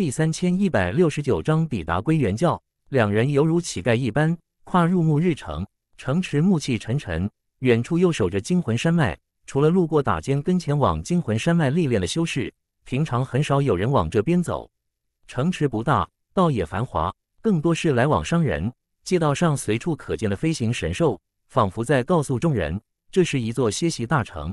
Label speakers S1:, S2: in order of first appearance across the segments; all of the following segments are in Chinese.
S1: 第三千一百六十九章，抵达归元教。两人犹如乞丐一般，跨入暮日城。城池暮气沉沉，远处又守着惊魂山脉。除了路过打尖跟前往惊魂山脉历练的修士，平常很少有人往这边走。城池不大，倒也繁华，更多是来往商人。街道上随处可见的飞行神兽，仿佛在告诉众人，这是一座歇息大城。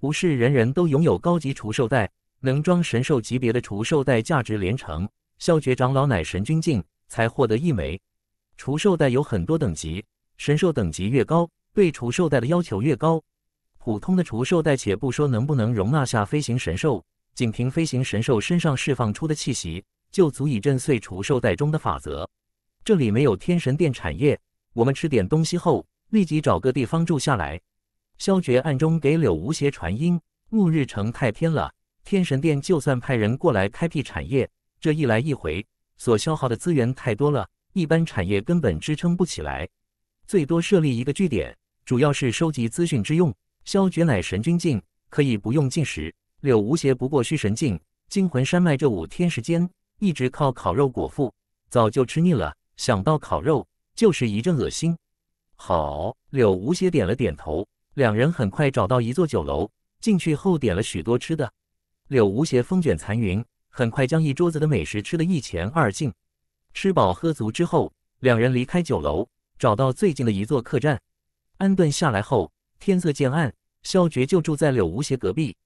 S1: 不是人人都拥有高级除兽带，能装神兽级别的除兽袋价值连城，萧绝长老乃神君境，才获得一枚。除兽袋有很多等级，神兽等级越高，对除兽袋的要求越高。普通的除兽袋且不说能不能容纳下飞行神兽，仅凭飞行神兽身上释放出的气息，就足以震碎除兽袋中的法则。这里没有天神殿产业，我们吃点东西后，立即找个地方住下来。萧绝暗中给柳无邪传音：暮日城太偏了。天神殿就算派人过来开辟产业，这一来一回所消耗的资源太多了，一般产业根本支撑不起来，最多设立一个据点，主要是收集资讯之用。萧绝乃神君境，可以不用进食。柳无邪不过虚神境，惊魂山脉这五天时间一直靠烤肉果腹，早就吃腻了，想到烤肉就是一阵恶心。好，柳无邪点了点头，两人很快找到一座酒楼，进去后点了许多吃的。柳无邪风卷残云，很快将一桌子的美食吃的一钱二净。吃饱喝足之后，两人离开酒楼，找到最近的一座客栈，安顿下来后，天色渐暗。萧绝就住在柳无邪隔壁。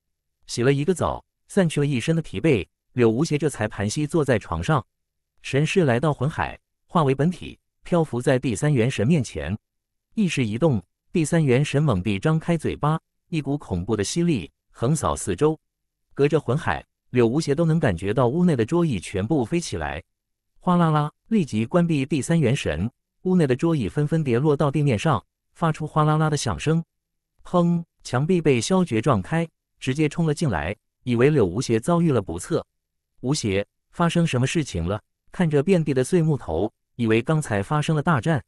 S1: 洗了一个澡，散去了一身的疲惫，柳无邪这才盘膝坐在床上，神识来到魂海，化为本体，漂浮在第三元神面前。意识一动，第三元神猛地张开嘴巴，一股恐怖的吸力横扫四周。隔着魂海，柳无邪都能感觉到屋内的桌椅全部飞起来，哗啦啦！立即关闭第三元神，屋内的桌椅纷纷跌落到地面上，发出哗啦啦的响声。砰！墙壁被萧绝撞开，直接冲了进来，以为柳无邪遭遇了不测。吴邪，发生什么事情了？看着遍地的碎木头，以为刚才发生了大战。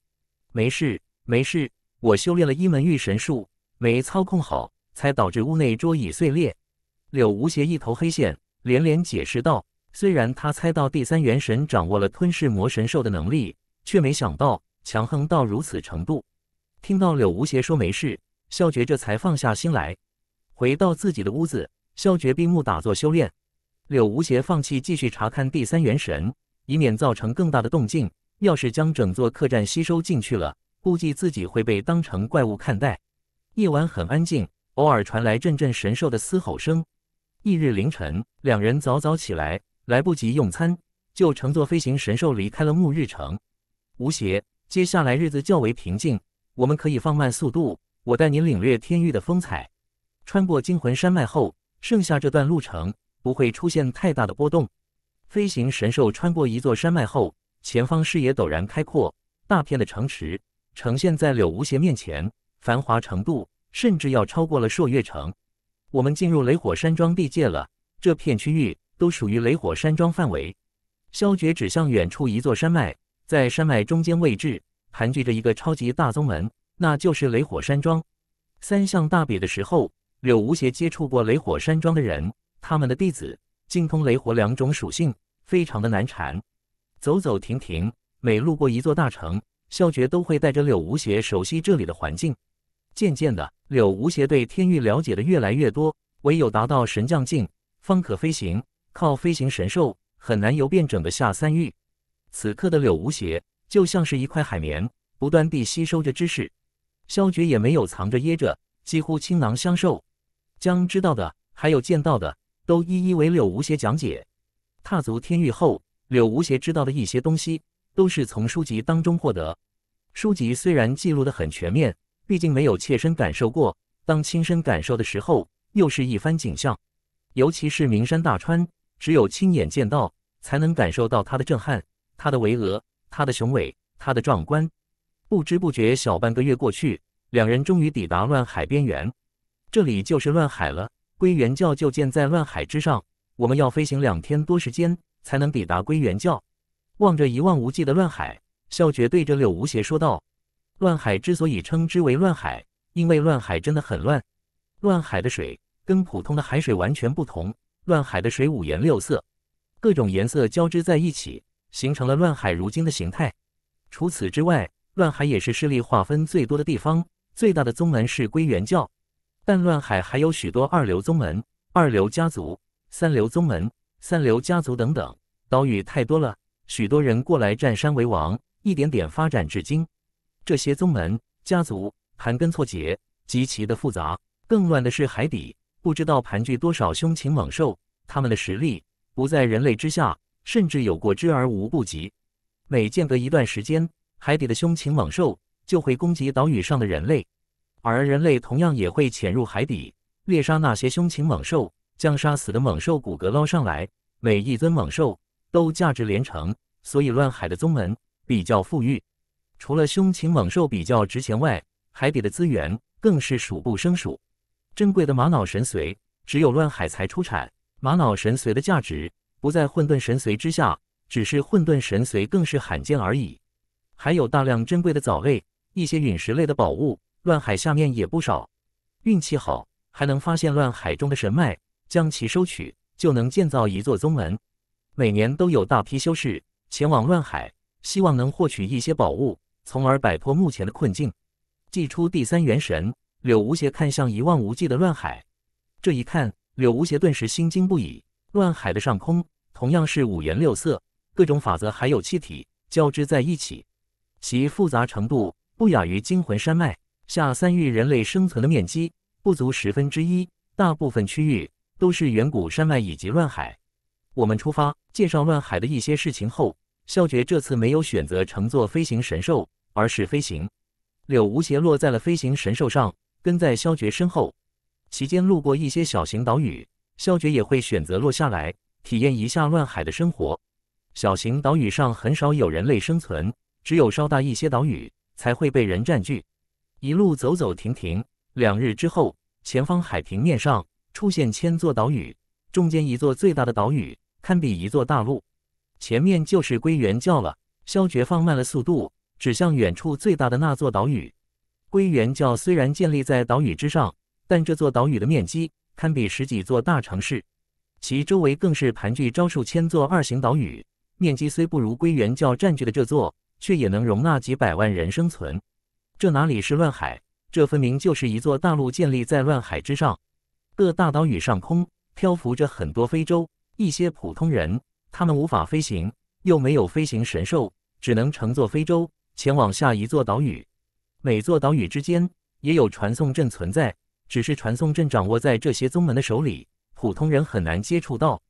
S1: 没事，没事，我修炼了一门御神术，没操控好，才导致屋内桌椅碎裂。柳无邪一头黑线，连连解释道：“虽然他猜到第三元神掌握了吞噬魔神兽的能力，却没想到强横到如此程度。”听到柳无邪说没事，萧绝这才放下心来，回到自己的屋子。萧绝闭目打坐修炼。柳无邪放弃继续查看第三元神，以免造成更大的动静。要是将整座客栈吸收进去了，估计自己会被当成怪物看待。夜晚很安静，偶尔传来阵阵神兽的嘶吼声。翌日凌晨，两人早早起来，来不及用餐，就乘坐飞行神兽离开了暮日城。吴邪，接下来日子较为平静，我们可以放慢速度，我带您领略天域的风采。穿过惊魂山脉后，剩下这段路程不会出现太大的波动。飞行神兽穿过一座山脉后，前方视野陡然开阔，大片的城池呈现在柳无邪面前，繁华程度甚至要超过了朔月城。我们进入雷火山庄地界了，这片区域都属于雷火山庄范围。萧绝指向远处一座山脉，在山脉中间位置盘踞着一个超级大宗门，那就是雷火山庄。三项大比的时候，柳无邪接触过雷火山庄的人，他们的弟子精通雷火两种属性，非常的难缠。走走停停，每路过一座大城，萧绝都会带着柳无邪熟悉这里的环境。渐渐的，柳无邪对天域了解的越来越多。唯有达到神将境，方可飞行。靠飞行神兽，很难游遍整个下三域。此刻的柳无邪就像是一块海绵，不断地吸收着知识。萧绝也没有藏着掖着，几乎倾囊相授，将知道的还有见到的，都一一为柳无邪讲解。踏足天域后，柳无邪知道的一些东西，都是从书籍当中获得。书籍虽然记录的很全面。毕竟没有切身感受过，当亲身感受的时候，又是一番景象。尤其是名山大川，只有亲眼见到，才能感受到它的震撼、它的巍峨、它的雄伟、它的壮观。不知不觉，小半个月过去，两人终于抵达乱海边缘。这里就是乱海了，归元教就建在乱海之上。我们要飞行两天多时间，才能抵达归元教。望着一望无际的乱海，萧诀对着柳无邪说道。乱海之所以称之为乱海，因为乱海真的很乱。乱海的水跟普通的海水完全不同，乱海的水五颜六色，各种颜色交织在一起，形成了乱海如今的形态。除此之外，乱海也是势力划分最多的地方。最大的宗门是归元教，但乱海还有许多二流宗门、二流家族、三流宗门、三流家族等等。岛屿太多了，许多人过来占山为王，一点点发展至今。这些宗门家族盘根错节，极其的复杂。更乱的是海底，不知道盘踞多少凶禽猛兽，他们的实力不在人类之下，甚至有过之而无不及。每间隔一段时间，海底的凶禽猛兽就会攻击岛屿上的人类，而人类同样也会潜入海底猎杀那些凶禽猛兽，将杀死的猛兽骨骼捞上来。每一尊猛兽都价值连城，所以乱海的宗门比较富裕。除了凶禽猛兽比较值钱外，海底的资源更是数不胜数。珍贵的玛瑙神髓只有乱海才出产，玛瑙神髓的价值不在混沌神髓之下，只是混沌神髓更是罕见而已。还有大量珍贵的藻类，一些陨石类的宝物，乱海下面也不少。运气好还能发现乱海中的神脉，将其收取就能建造一座宗门。每年都有大批修士前往乱海，希望能获取一些宝物。从而摆脱目前的困境。祭出第三元神，柳无邪看向一望无际的乱海。这一看，柳无邪顿时心惊不已。乱海的上空同样是五颜六色，各种法则还有气体交织在一起，其复杂程度不亚于惊魂山脉下三域人类生存的面积不足十分之一，大部分区域都是远古山脉以及乱海。我们出发，介绍乱海的一些事情后。萧绝这次没有选择乘坐飞行神兽，而是飞行。柳无邪落在了飞行神兽上，跟在萧绝身后。期间路过一些小型岛屿，萧绝也会选择落下来，体验一下乱海的生活。小型岛屿上很少有人类生存，只有稍大一些岛屿才会被人占据。一路走走停停，两日之后，前方海平面上出现千座岛屿，中间一座最大的岛屿堪比一座大陆。前面就是归元教了。萧绝放慢了速度，指向远处最大的那座岛屿。归元教虽然建立在岛屿之上，但这座岛屿的面积堪比十几座大城市，其周围更是盘踞着数千座二型岛屿。面积虽不如归元教占据的这座，却也能容纳几百万人生存。这哪里是乱海？这分明就是一座大陆建立在乱海之上各大岛屿上空漂浮着很多非洲一些普通人。他们无法飞行，又没有飞行神兽，只能乘坐飞舟前往下一座岛屿。每座岛屿之间也有传送阵存在，只是传送阵掌握在这些宗门的手里，普通人很难接触到。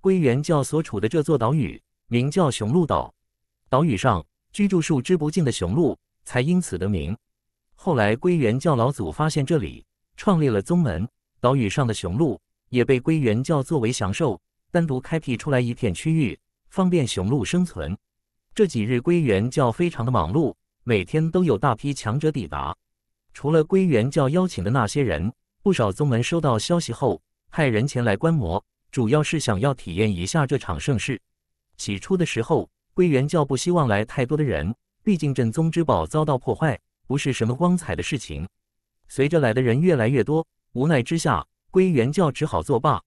S1: 归元教所处的这座岛屿名叫雄鹿岛，岛屿上居住数之不尽的雄鹿，才因此得名。后来，归元教老祖发现这里，创立了宗门，岛屿上的雄鹿也被归元教作为祥兽。单独开辟出来一片区域，方便雄鹿生存。这几日，归元教非常的忙碌，每天都有大批强者抵达。除了归元教邀请的那些人，不少宗门收到消息后，派人前来观摩，主要是想要体验一下这场盛世。起初的时候，归元教不希望来太多的人，毕竟镇宗之宝遭到破坏，不是什么光彩的事情。随着来的人越来越多，无奈之下，归元教只好作罢。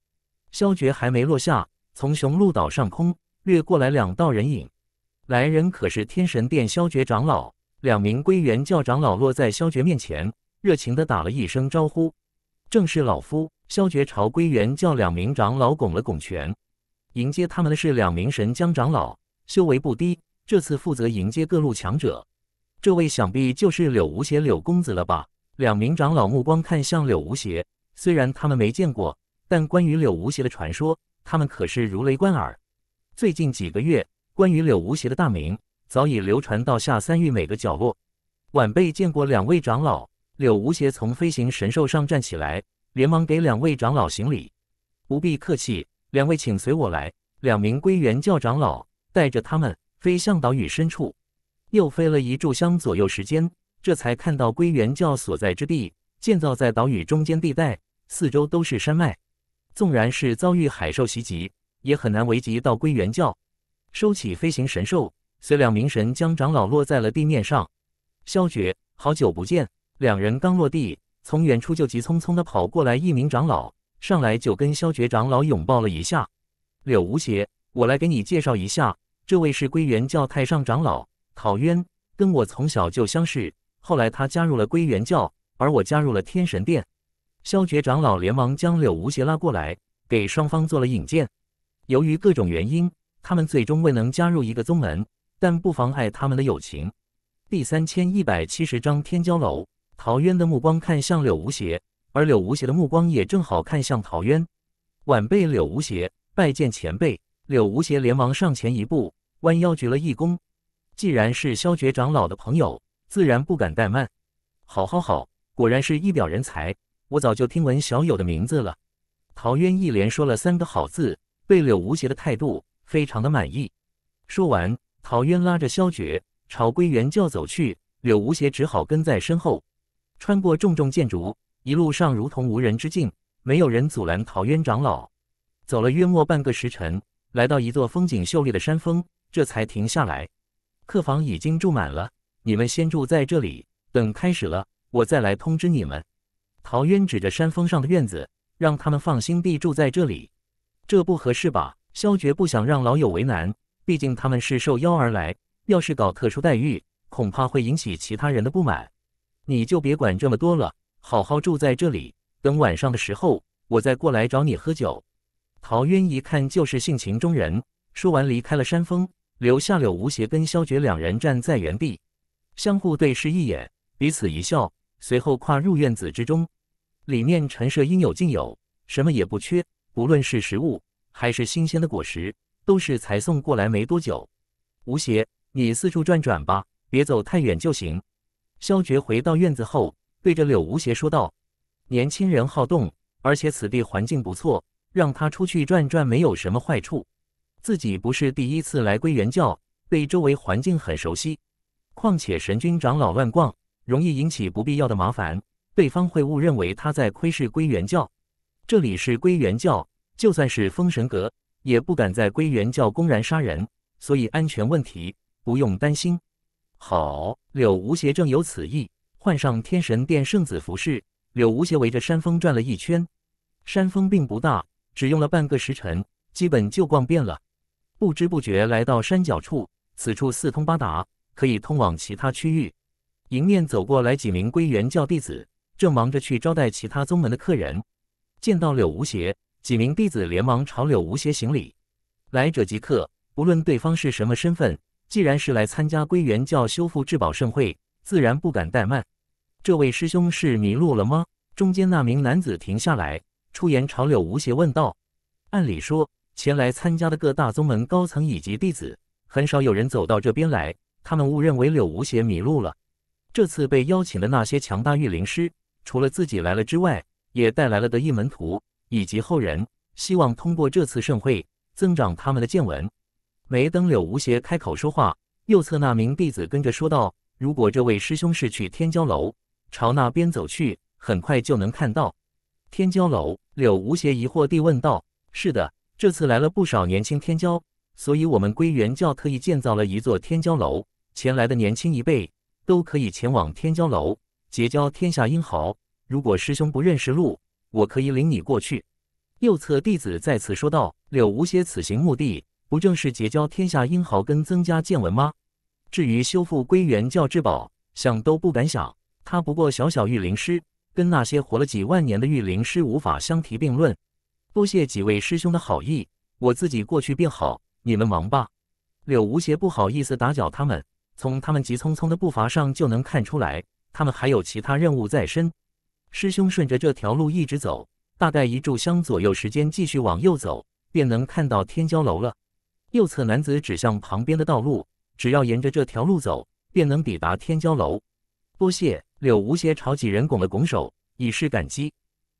S1: 萧绝还没落下，从雄鹿岛上空掠过来两道人影。来人可是天神殿萧绝长老，两名归元教长老落在萧绝面前，热情地打了一声招呼。正是老夫。萧绝朝归元教两名长老拱了拱拳。迎接他们的是两名神将长老，修为不低，这次负责迎接各路强者。这位想必就是柳无邪柳公子了吧？两名长老目光看向柳无邪，虽然他们没见过。但关于柳无邪的传说，他们可是如雷贯耳。最近几个月，关于柳无邪的大名早已流传到下三域每个角落。晚辈见过两位长老，柳无邪从飞行神兽上站起来，连忙给两位长老行礼。不必客气，两位请随我来。两名归元教长老带着他们飞向岛屿深处，又飞了一炷香左右时间，这才看到归元教所在之地，建造在岛屿中间地带，四周都是山脉。纵然是遭遇海兽袭击，也很难危及到归元教。收起飞行神兽，随两名神将长老落在了地面上。萧绝，好久不见！两人刚落地，从远处就急匆匆地跑过来一名长老，上来就跟萧绝长老拥抱了一下。柳无邪，我来给你介绍一下，这位是归元教太上长老陶渊，跟我从小就相识，后来他加入了归元教，而我加入了天神殿。萧绝长老连忙将柳无邪拉过来，给双方做了引荐。由于各种原因，他们最终未能加入一个宗门，但不妨碍他们的友情。第三千一百七十章天骄楼。陶渊的目光看向柳无邪，而柳无邪的目光也正好看向陶渊。晚辈柳无邪拜见前辈。柳无邪连忙上前一步，弯腰鞠了一躬。既然是萧绝长老的朋友，自然不敢怠慢。好好好，果然是一表人才。我早就听闻小友的名字了，陶渊一连说了三个好字，对柳无邪的态度非常的满意。说完，陶渊拉着萧绝朝归元教走去，柳无邪只好跟在身后。穿过重重建筑，一路上如同无人之境，没有人阻拦陶渊长老。走了约莫半个时辰，来到一座风景秀丽的山峰，这才停下来。客房已经住满了，你们先住在这里，等开始了我再来通知你们。陶渊指着山峰上的院子，让他们放心地住在这里。这不合适吧？萧绝不想让老友为难，毕竟他们是受邀而来，要是搞特殊待遇，恐怕会引起其他人的不满。你就别管这么多了，好好住在这里。等晚上的时候，我再过来找你喝酒。陶渊一看就是性情中人，说完离开了山峰，留下柳无邪跟萧绝两人站在原地，相互对视一眼，彼此一笑。随后跨入院子之中，里面陈设应有尽有，什么也不缺。不论是食物还是新鲜的果实，都是才送过来没多久。吴邪，你四处转转吧，别走太远就行。萧绝回到院子后，对着柳无邪说道：“年轻人好动，而且此地环境不错，让他出去转转没有什么坏处。自己不是第一次来归元教，对周围环境很熟悉。况且神君长老乱逛。”容易引起不必要的麻烦，对方会误认为他在窥视归元教。这里是归元教，就算是封神阁也不敢在归元教公然杀人，所以安全问题不用担心。好，柳无邪正有此意，换上天神殿圣子服饰。柳无邪围着山峰转了一圈，山峰并不大，只用了半个时辰，基本就逛遍了。不知不觉来到山脚处，此处四通八达，可以通往其他区域。迎面走过来几名归元教弟子，正忙着去招待其他宗门的客人。见到柳无邪，几名弟子连忙朝柳无邪行礼。来者即客，不论对方是什么身份，既然是来参加归元教修复至宝盛会，自然不敢怠慢。这位师兄是迷路了吗？中间那名男子停下来，出言朝柳无邪问道。按理说，前来参加的各大宗门高层以及弟子，很少有人走到这边来。他们误认为柳无邪迷路了。这次被邀请的那些强大御灵师，除了自己来了之外，也带来了的意门徒以及后人，希望通过这次盛会增长他们的见闻。没等柳无邪开口说话，右侧那名弟子跟着说道：“如果这位师兄是去天骄楼，朝那边走去，很快就能看到天骄楼。”柳无邪疑惑地问道：“是的，这次来了不少年轻天骄，所以我们归元教特意建造了一座天骄楼，前来的年轻一辈。”都可以前往天骄楼结交天下英豪。如果师兄不认识路，我可以领你过去。右侧弟子再次说道：“柳无邪此行目的，不正是结交天下英豪跟增加见闻吗？至于修复归元教之宝，想都不敢想。他不过小小御灵师，跟那些活了几万年的御灵师无法相提并论。多谢几位师兄的好意，我自己过去便好。你们忙吧。”柳无邪不好意思打搅他们。从他们急匆匆的步伐上就能看出来，他们还有其他任务在身。师兄顺着这条路一直走，大概一炷香左右时间，继续往右走，便能看到天骄楼了。右侧男子指向旁边的道路，只要沿着这条路走，便能抵达天骄楼。多谢柳无邪朝几人拱了拱手，以示感激。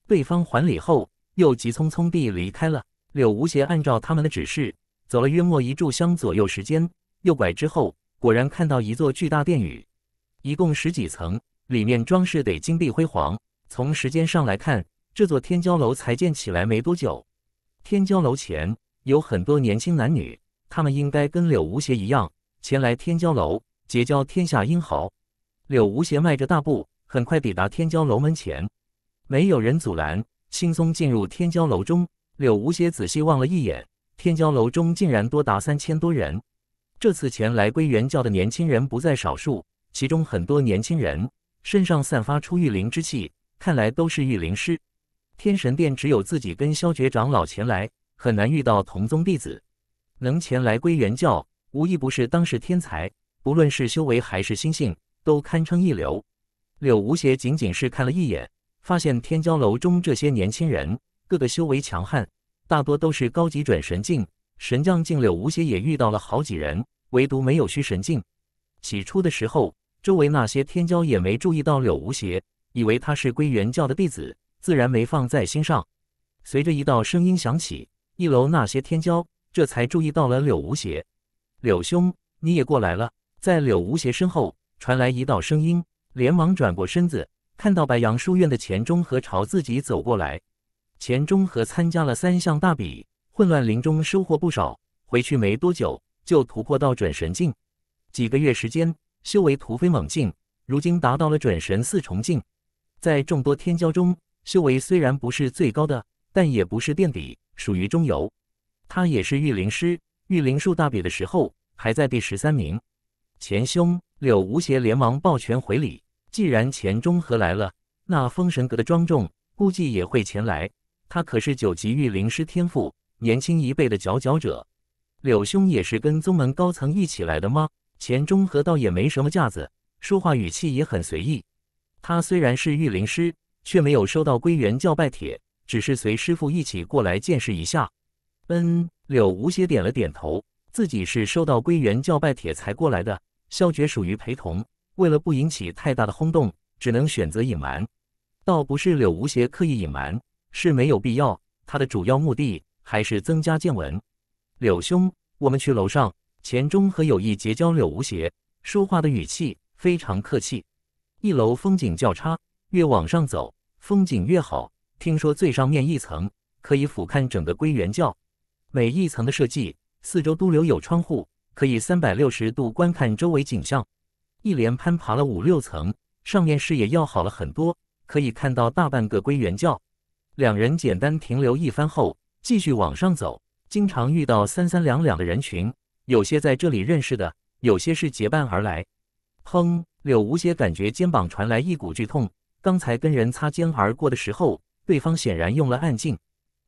S1: 对方还礼后，又急匆匆地离开了。柳无邪按照他们的指示，走了约莫一炷香左右时间，右拐之后。果然看到一座巨大殿宇，一共十几层，里面装饰得金碧辉煌。从时间上来看，这座天骄楼才建起来没多久。天骄楼前有很多年轻男女，他们应该跟柳无邪一样，前来天骄楼结交天下英豪。柳无邪迈着大步，很快抵达天骄楼门前，没有人阻拦，轻松进入天骄楼中。柳无邪仔细望了一眼，天骄楼中竟然多达三千多人。这次前来归元教的年轻人不在少数，其中很多年轻人身上散发出御灵之气，看来都是御灵师。天神殿只有自己跟萧觉长老前来，很难遇到同宗弟子。能前来归元教，无一不是当世天才，不论是修为还是心性，都堪称一流。柳无邪仅仅是看了一眼，发现天骄楼中这些年轻人，个个修为强悍，大多都是高级准神境。神将境柳无邪也遇到了好几人，唯独没有虚神境。起初的时候，周围那些天骄也没注意到柳无邪，以为他是归元教的弟子，自然没放在心上。随着一道声音响起，一楼那些天骄这才注意到了柳无邪。“柳兄，你也过来了。”在柳无邪身后传来一道声音，连忙转过身子，看到白杨书院的钱中和朝自己走过来。钱中和参加了三项大比。混乱林中收获不少，回去没多久就突破到准神境。几个月时间，修为突飞猛进，如今达到了准神四重境。在众多天骄中，修为虽然不是最高的，但也不是垫底，属于中游。他也是御灵师，御灵术大比的时候还在第十三名。前兄，柳无邪连忙抱拳回礼。既然钱中和来了，那封神阁的庄重估计也会前来。他可是九级御灵师，天赋。年轻一辈的佼佼者，柳兄也是跟宗门高层一起来的吗？钱中和倒也没什么架子，说话语气也很随意。他虽然是御灵师，却没有收到归元教拜帖，只是随师傅一起过来见识一下。嗯，柳无邪点了点头，自己是收到归元教拜帖才过来的。萧绝属于陪同，为了不引起太大的轰动，只能选择隐瞒。倒不是柳无邪刻意隐瞒，是没有必要。他的主要目的。还是增加见闻，柳兄，我们去楼上。钱钟和有意结交柳无邪，说话的语气非常客气。一楼风景较差，越往上走风景越好。听说最上面一层可以俯瞰整个归元教。每一层的设计，四周都留有窗户，可以三百六十度观看周围景象。一连攀爬了五六层，上面视野要好了很多，可以看到大半个归元教。两人简单停留一番后。继续往上走，经常遇到三三两两的人群，有些在这里认识的，有些是结伴而来。哼，柳无邪感觉肩膀传来一股剧痛，刚才跟人擦肩而过的时候，对方显然用了暗劲，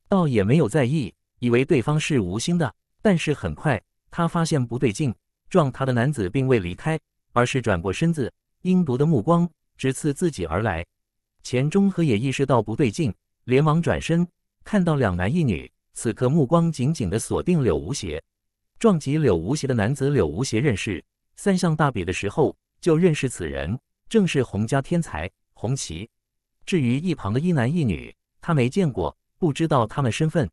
S1: 倒也没有在意，以为对方是无心的。但是很快他发现不对劲，撞他的男子并未离开，而是转过身子，阴毒的目光直刺自己而来。钱中和也意识到不对劲，连忙转身。看到两男一女，此刻目光紧紧地锁定柳无邪。撞击柳无邪的男子，柳无邪认识。三项大比的时候就认识此人，正是洪家天才洪旗。至于一旁的一男一女，他没见过，不知道他们身份。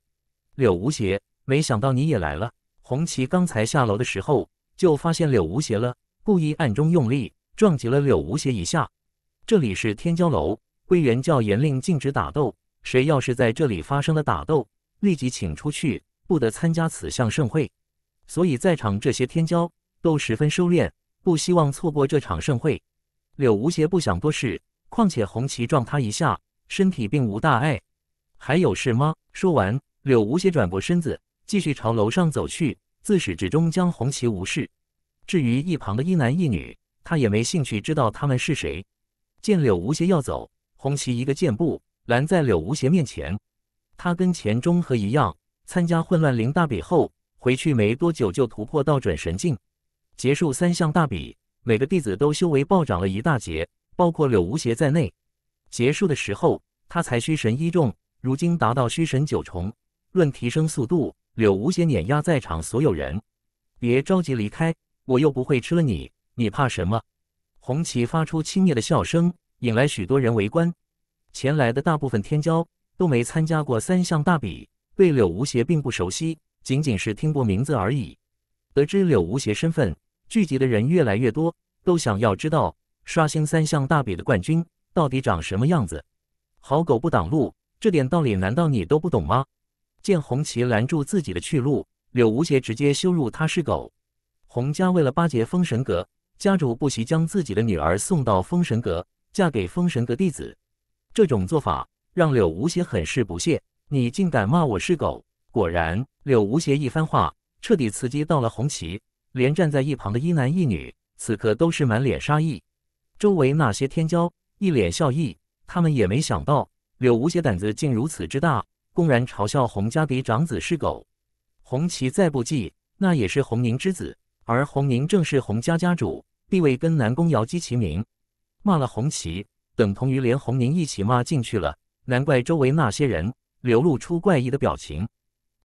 S1: 柳无邪，没想到你也来了。洪旗刚才下楼的时候就发现柳无邪了，故意暗中用力撞击了柳无邪一下。这里是天骄楼，归元教严令禁止打斗。谁要是在这里发生了打斗，立即请出去，不得参加此项盛会。所以，在场这些天骄都十分收敛，不希望错过这场盛会。柳无邪不想多事，况且红旗撞他一下，身体并无大碍。还有事吗？说完，柳无邪转过身子，继续朝楼上走去，自始至终将红旗无视。至于一旁的一男一女，他也没兴趣知道他们是谁。见柳无邪要走，红旗一个箭步。拦在柳无邪面前，他跟钱钟和一样，参加混乱灵大比后回去没多久就突破道准神境，结束三项大比，每个弟子都修为暴涨了一大截，包括柳无邪在内。结束的时候，他才虚神一重，如今达到虚神九重，论提升速度，柳无邪碾压在场所有人。别着急离开，我又不会吃了你，你怕什么？红旗发出轻蔑的笑声，引来许多人围观。前来的大部分天骄都没参加过三项大比，对柳无邪并不熟悉，仅仅是听过名字而已。得知柳无邪身份，聚集的人越来越多，都想要知道刷新三项大比的冠军到底长什么样子。好狗不挡路，这点道理难道你都不懂吗？见红旗拦住自己的去路，柳无邪直接羞辱他是狗。洪家为了巴结封神阁，家主不惜将自己的女儿送到封神阁，嫁给封神阁弟子。这种做法让柳无邪很是不屑，你竟敢骂我是狗！果然，柳无邪一番话彻底刺激到了红旗，连站在一旁的一男一女此刻都是满脸杀意。周围那些天骄一脸笑意，他们也没想到柳无邪胆子竟如此之大，公然嘲笑洪家嫡长子是狗。红旗再不济，那也是洪宁之子，而洪宁正是洪家家主，地位跟南宫瑶姬齐名。骂了红旗。等同于连红宁一起骂进去了，难怪周围那些人流露出怪异的表情。